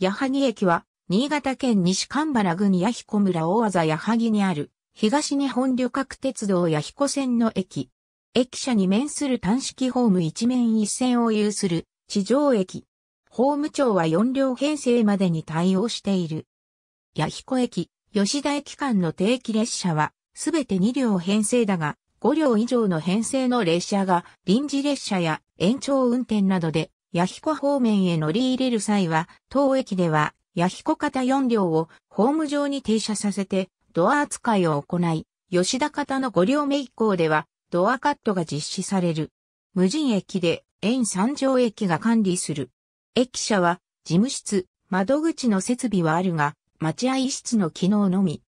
矢作駅は、新潟県西神原郡矢彦村大技矢作にある、東日本旅客鉄道矢彦線の駅。駅舎に面する単式ホーム一面一線を有する、地上駅。ホーム長は4両編成までに対応している。矢彦駅、吉田駅間の定期列車は、すべて2両編成だが、5両以上の編成の列車が臨時列車や延長運転などで弥彦方面へ乗り入れる際は、当駅では、弥彦方4両をホーム上に停車させて、ドア扱いを行い、吉田方の5両目以降では、ドアカットが実施される。無人駅で、沿三条駅が管理する。駅舎は、事務室、窓口の設備はあるが、待合室の機能のみ。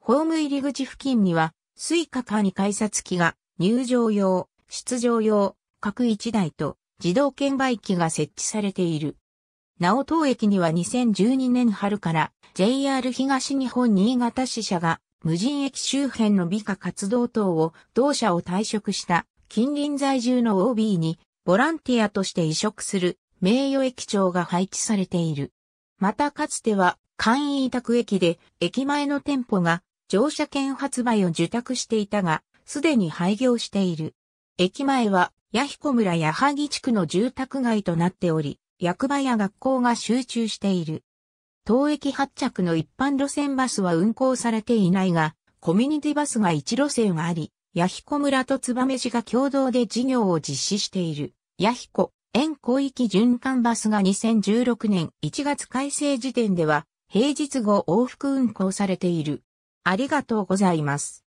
ホーム入り口付近には、スイカカーに改札機が、入場用、出場用、各1台と、自動券売機が設置されている。直東駅には2012年春から JR 東日本新潟支社が無人駅周辺の美化活動等を同社を退職した近隣在住の OB にボランティアとして移植する名誉駅長が配置されている。またかつては簡易委託駅で駅前の店舗が乗車券発売を受託していたが、すでに廃業している。駅前は八彦村矢作地区の住宅街となっており、役場や学校が集中している。当駅発着の一般路線バスは運行されていないが、コミュニティバスが一路線があり、八彦村と燕市が共同で事業を実施している、八彦、園広域循環バスが2016年1月改正時点では、平日後往復運行されている。ありがとうございます。